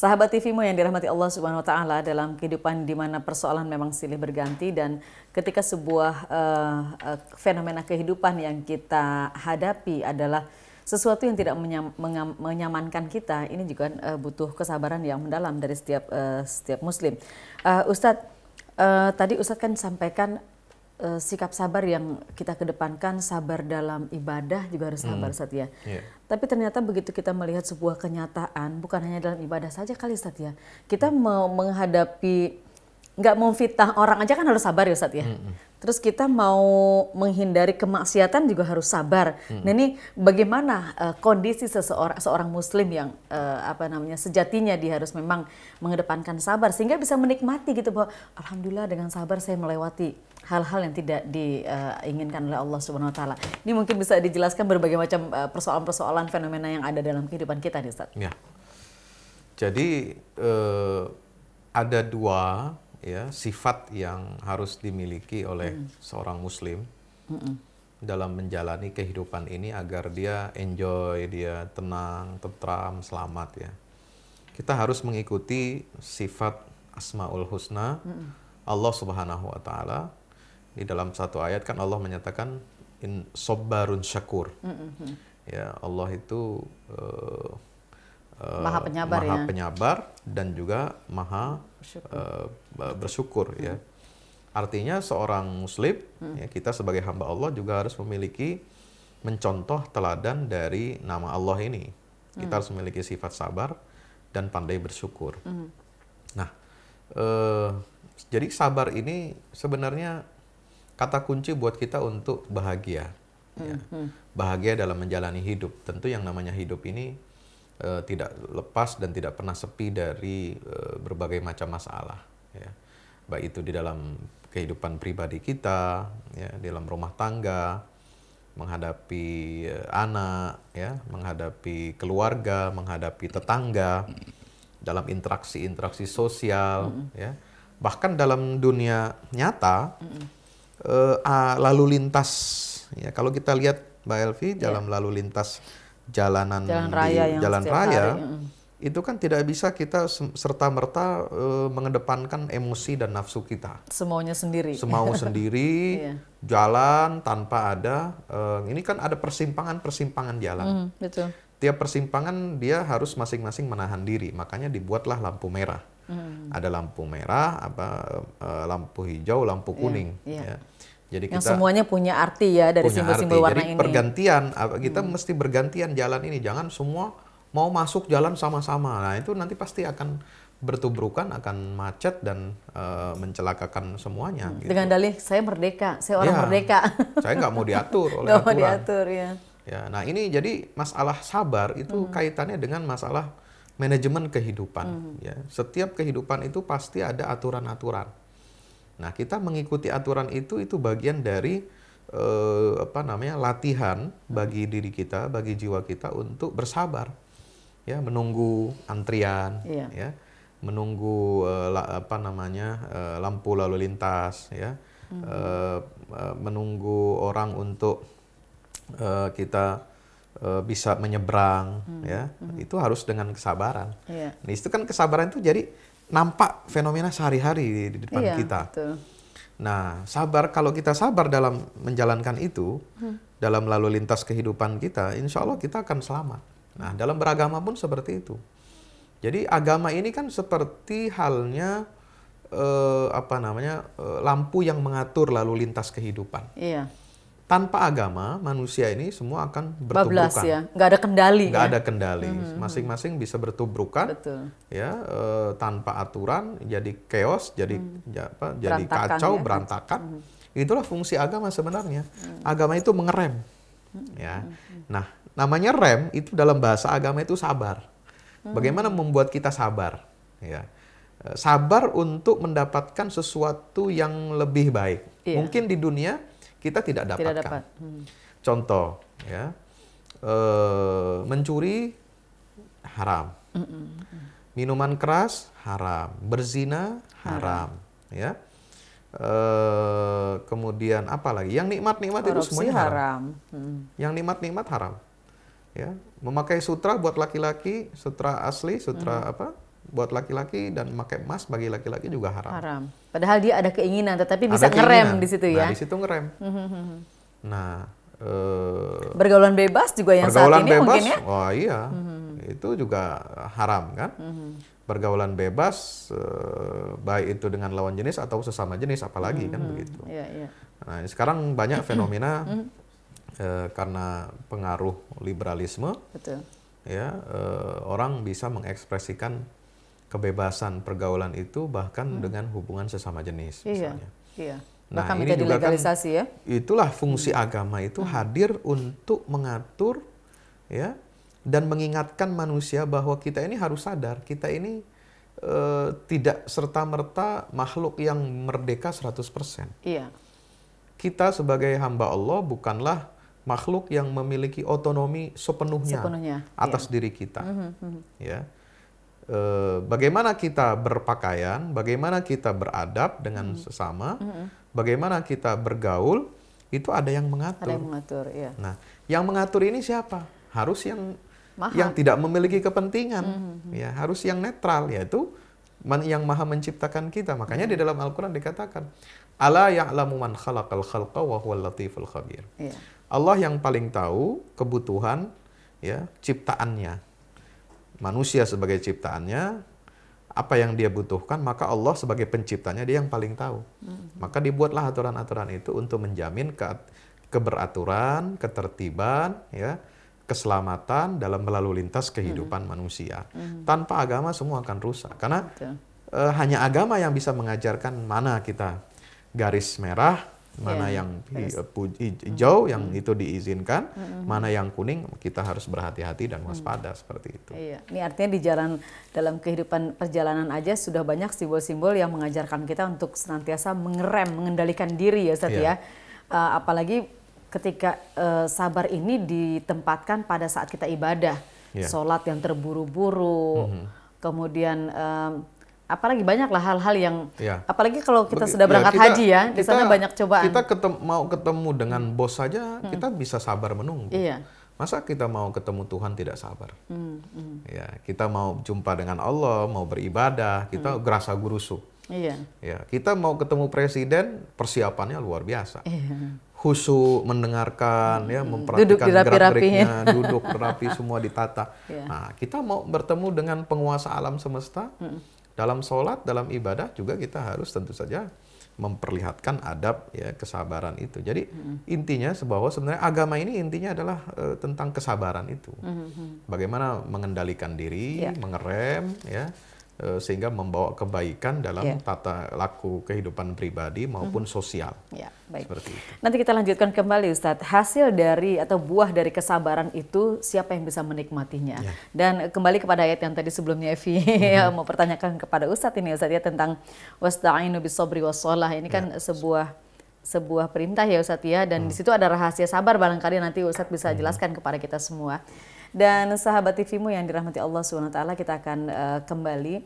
Sahabat TVmu yang dirahmati Allah Subhanahu wa taala dalam kehidupan di mana persoalan memang silih berganti dan ketika sebuah uh, uh, fenomena kehidupan yang kita hadapi adalah sesuatu yang tidak menyam, menyamankan kita ini juga uh, butuh kesabaran yang mendalam dari setiap uh, setiap muslim. Uh, Ustadz uh, tadi Ustadz kan sampaikan uh, sikap sabar yang kita kedepankan, sabar dalam ibadah juga harus sabar, hmm. Satya. Yeah. Tapi ternyata begitu kita melihat sebuah kenyataan, bukan hanya dalam ibadah saja kali, Satya. Kita mau hmm. menghadapi nggak mau fitnah orang aja kan harus sabar ya Satya. -hmm. hmm. Terus kita mau menghindari kemaksiatan juga harus sabar. Hmm. Nah ini bagaimana uh, kondisi seseorang seorang muslim yang uh, apa namanya sejatinya dia harus memang mengedepankan sabar sehingga bisa menikmati gitu bahwa alhamdulillah dengan sabar saya melewati hal-hal yang tidak diinginkan eh, uh, oleh Allah Subhanahu wa taala. Ini mungkin bisa dijelaskan berbagai macam persoalan-persoalan uh, fenomena yang ada dalam kehidupan kita nih Ustaz. Ya. Jadi uh, ada dua ya sifat yang harus dimiliki oleh mm. seorang muslim mm -mm. dalam menjalani kehidupan ini agar dia enjoy, dia tenang, tetram selamat ya. Kita harus mengikuti sifat Asmaul Husna mm Allah Subhanahu wa taala. Di dalam satu ayat kan Allah menyatakan in sobarun syakur. Mm Ya, Allah itu uh, maha penyabar maha ya. penyabar dan juga maha bersyukur, uh, bersyukur hmm. ya. Artinya seorang muslim hmm. ya, kita sebagai hamba Allah juga harus memiliki mencontoh teladan dari nama Allah ini. Kita hmm. harus memiliki sifat sabar dan pandai bersyukur. Hmm. Nah, uh, jadi sabar ini sebenarnya kata kunci buat kita untuk bahagia. Ya. Hmm, hmm. Bahagia dalam menjalani hidup. Tentu yang namanya hidup ini Eh, tidak lepas dan tidak pernah sepi dari uh, berbagai macam masalah ya baik itu di dalam kehidupan pribadi kita ya di dalam rumah tangga menghadapi uh, anak ya menghadapi keluarga menghadapi tetangga dalam interaksi-interaksi sosial mm -hmm. ya bahkan dalam dunia nyata mm -hmm. uh, lalu lintas ya kalau kita lihat Mbak Elvi yeah. dalam lalu lintas jalanan jalan raya, di, yang jalan raya hari. itu kan tidak bisa kita serta merta e, eh, mengedepankan emosi dan nafsu kita. Semaunya sendiri. Semau sendiri, iya. jalan tanpa ada. E, ini kan ada persimpangan-persimpangan jalan. Mm, betul. Tiap persimpangan dia harus masing-masing menahan diri. Makanya dibuatlah lampu merah. Mm. Ada lampu merah, apa e, lampu hijau, lampu iya, kuning. Yeah, yeah. Jadi yang semuanya punya arti ya dari simbol-simbol warna Jadi ini. pergantian kita hmm. mesti bergantian jalan ini. Jangan semua mau masuk jalan sama-sama. Nah, itu nanti pasti akan bertubrukan akan macet dan uh, mencelakakan semuanya. Hmm. Gitu. Dengan dalih saya merdeka, saya orang ya, merdeka. Saya nggak mau diatur oleh aturan. Mau diatur ya. Ya, nah ini jadi masalah sabar itu hmm. kaitannya dengan masalah manajemen kehidupan. Hmm. Ya, setiap kehidupan itu pasti ada aturan-aturan. Nah, kita mengikuti aturan itu itu bagian dari eh, apa namanya? latihan bagi diri kita, bagi jiwa kita untuk bersabar. Ya, menunggu antrian, iya. ya. Menunggu eh, apa namanya? Eh, lampu lalu lintas, ya. Mm -hmm. Eh, eh, menunggu orang untuk eh, kita eh, bisa menyeberang hmm. ya hmm. itu harus dengan kesabaran. Yeah. Nah, itu kan kesabaran itu jadi nampak fenomena sehari-hari di, di depan iya, kita. Betul. Nah, sabar kalau kita sabar dalam menjalankan itu hmm. dalam lalu lintas kehidupan kita, insya Allah kita akan selamat. Nah, dalam beragama pun seperti itu. Jadi agama ini kan seperti halnya eh, apa namanya eh, lampu yang mengatur lalu lintas kehidupan. Iya tanpa agama manusia ini semua akan bertubrukan. ya, nggak ada kendali. Nggak ya? ada kendali, hmm, hmm. masing-masing bisa bertubrukan, Betul. ya e, tanpa aturan, jadi chaos, jadi hmm. ya apa, jadi kacau, ya? berantakan. Hmm. Itulah fungsi agama sebenarnya. Hmm. Agama itu mengerem, hmm, ya. Nah, namanya rem itu dalam bahasa agama itu sabar. Bagaimana membuat kita sabar, ya eh, sabar untuk mendapatkan sesuatu yang lebih baik. Iya. Mungkin di dunia kita tidak dapatkan. Tidak dapat. hmm. Contoh, ya e, mencuri haram, mm minuman keras haram, berzina haram, haram. ya. E, kemudian apa lagi? Yang nikmat-nikmat itu semuanya haram. haram. Hmm. Yang nikmat-nikmat haram, ya. Memakai sutra buat laki-laki, sutra asli, sutra hmm. apa? buat laki-laki dan pakai emas bagi laki-laki juga haram. Haram. Padahal dia ada keinginan, tetapi bisa ada ngerem di situ ya. Nah, di situ ngerem. Mm-hmm. Nah, eh, pergaulan bergaulan bebas juga yang bergaulan saat ini bebas, mungkin ya. Wah oh, iya, mm-hmm. itu juga haram kan. mm mm-hmm. Bergaulan bebas, ee, eh, baik itu dengan lawan jenis atau sesama jenis, apalagi kan begitu. Yeah, iya, iya. yeah. sekarang banyak fenomena ee, eh, karena pengaruh liberalisme. Betul ya eh, orang bisa mengekspresikan kebebasan pergaulan itu bahkan hmm. dengan hubungan sesama jenis iya, misalnya. Iya. Nah, bahkan ini juga kan legalisasi kan, ya. Itulah fungsi hmm. agama itu hmm. hadir untuk mengatur ya dan mengingatkan manusia bahwa kita ini harus sadar kita ini e, tidak serta-merta makhluk yang merdeka 100%. Iya. Kita sebagai hamba Allah bukanlah makhluk yang memiliki otonomi sepenuhnya, sepenuhnya atas iya. diri kita. Mm -hmm. Ya Eh, bagaimana kita berpakaian, bagaimana kita beradab dengan hmm. sesama, hmm. bagaimana kita bergaul, itu ada yang mengatur. Ada yang mengatur, iya. Nah, yang mengatur ini siapa? Harus yang maha. yang tidak memiliki kepentingan, hmm. hmm, hmm. ya harus yang netral, yaitu yang maha menciptakan kita. Makanya hmm. di dalam Al-Quran dikatakan, Allah ya'lamu man khalaqal khalqa wa huwa latiful khabir. Iya. Allah yang paling tahu kebutuhan ya ciptaannya manusia sebagai ciptaannya, apa yang dia butuhkan, maka Allah sebagai penciptanya dia yang paling tahu. Hmm. Maka dibuatlah aturan-aturan itu untuk menjamin ke, keberaturan, ketertiban, ya, keselamatan dalam melalui lintas kehidupan hmm manusia. hmm Tanpa agama semua akan rusak karena E, hanya agama yang bisa mengajarkan mana kita garis merah, mana yeah. yang hijau eh, hmm. yang itu diizinkan, hmm. mana yang kuning kita harus berhati-hati dan mm. waspada hmm. seperti itu. Iya, ini artinya di jalan dalam kehidupan perjalanan aja sudah banyak simbol-simbol yang mengajarkan kita untuk senantiasa mengerem, mengendalikan diri ya Ustaz yeah. ya. Uh, apalagi ketika uh, sabar ini ditempatkan pada saat kita ibadah, yeah. sholat yang terburu-buru, mm -hmm. kemudian um, apalagi banyak lah hal-hal yang ya. apalagi kalau kita sudah ya, berangkat ya, kita, haji ya di sana banyak cobaan kita ketem mau ketemu dengan bos saja hmm. kita bisa sabar menunggu iya. masa kita mau ketemu Tuhan tidak sabar hmm. Hmm. ya kita mau jumpa dengan Allah mau beribadah kita hmm. gerasa gurusuk iya. ya kita mau ketemu presiden persiapannya luar biasa iya mendengarkan ya, hmm. ya memperhatikan gerak-geriknya duduk rapi semua ditata. Yeah. Nah, kita mau bertemu dengan penguasa alam semesta. Hmm dalam sholat, dalam ibadah juga kita harus tentu saja memperlihatkan adab ya kesabaran itu. Jadi mm-hmm. intinya bahwa sebenarnya agama ini intinya adalah e, tentang kesabaran itu. Mm-hmm. Bagaimana mengendalikan diri, yeah. mengerem ya Eh, sehingga membawa kebaikan dalam yeah. tata laku kehidupan pribadi maupun mm sosial. Ya, baik. Seperti itu. Nanti kita lanjutkan kembali Ustadz. Hasil dari atau buah dari kesabaran itu siapa yang bisa menikmatinya? Yeah. Dan kembali kepada ayat yang tadi sebelumnya Evi mm -hmm. mau pertanyakan kepada Ustadz ini Ustadz ya tentang wasta'inu bisobri wassalah. Ini ya. kan yeah. sebuah sebuah perintah ya Ustadz ya dan hmm. di situ ada rahasia sabar barangkali nanti Ustadz bisa hmm. jelaskan kepada kita semua. Dan sahabat TVmu yang dirahmati Allah SWT, kita akan uh, kembali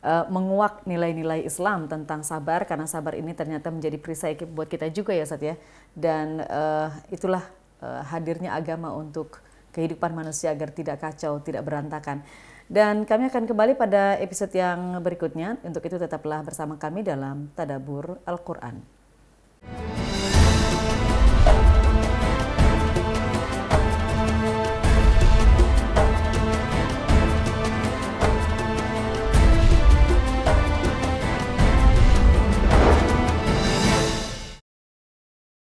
uh, menguak nilai-nilai Islam tentang sabar karena sabar ini ternyata menjadi perisai buat kita juga ya Sat ya. dan uh, itulah uh, hadirnya agama untuk kehidupan manusia agar tidak kacau, tidak berantakan. Dan kami akan kembali pada episode yang berikutnya. Untuk itu tetaplah bersama kami dalam Tadabur Al-Qur'an.